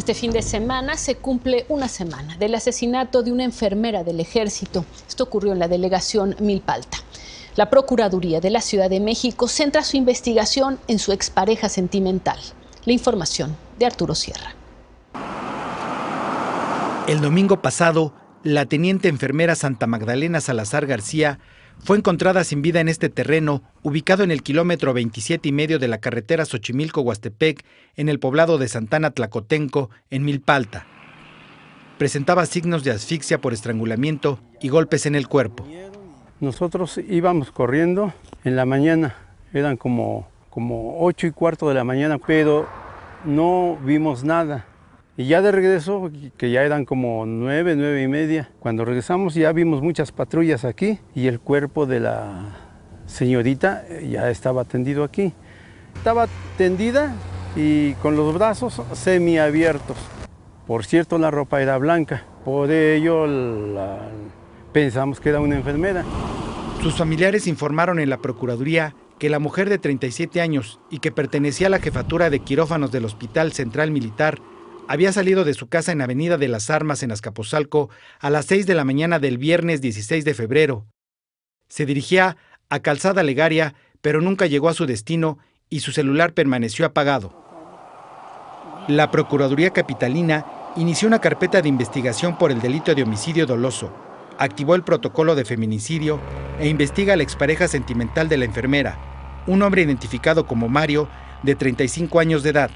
Este fin de semana se cumple una semana del asesinato de una enfermera del ejército. Esto ocurrió en la delegación Milpalta. La Procuraduría de la Ciudad de México centra su investigación en su expareja sentimental. La información de Arturo Sierra. El domingo pasado, la teniente enfermera Santa Magdalena Salazar García fue encontrada sin vida en este terreno, ubicado en el kilómetro 27 y medio de la carretera Xochimilco-Huastepec, en el poblado de Santana Tlacotenco, en Milpalta. Presentaba signos de asfixia por estrangulamiento y golpes en el cuerpo. Nosotros íbamos corriendo en la mañana, eran como, como 8 y cuarto de la mañana, pero no vimos nada. Y ya de regreso, que ya eran como nueve, nueve y media, cuando regresamos ya vimos muchas patrullas aquí y el cuerpo de la señorita eh, ya estaba tendido aquí. Estaba tendida y con los brazos semiabiertos. Por cierto, la ropa era blanca, por ello pensamos que era una enfermera. Sus familiares informaron en la Procuraduría que la mujer de 37 años y que pertenecía a la jefatura de quirófanos del Hospital Central Militar había salido de su casa en Avenida de las Armas en Azcapotzalco a las 6 de la mañana del viernes 16 de febrero. Se dirigía a Calzada Legaria, pero nunca llegó a su destino y su celular permaneció apagado. La Procuraduría Capitalina inició una carpeta de investigación por el delito de homicidio doloso, activó el protocolo de feminicidio e investiga a la expareja sentimental de la enfermera, un hombre identificado como Mario, de 35 años de edad.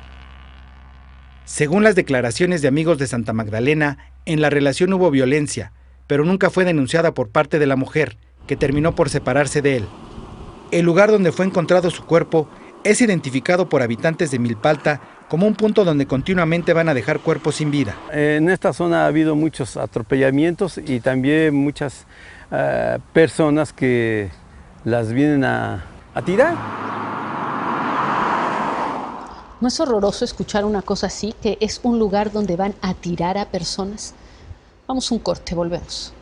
Según las declaraciones de amigos de Santa Magdalena, en la relación hubo violencia, pero nunca fue denunciada por parte de la mujer, que terminó por separarse de él. El lugar donde fue encontrado su cuerpo es identificado por habitantes de Milpalta como un punto donde continuamente van a dejar cuerpos sin vida. En esta zona ha habido muchos atropellamientos y también muchas eh, personas que las vienen a tirar. ¿No es horroroso escuchar una cosa así, que es un lugar donde van a tirar a personas? Vamos un corte, volvemos.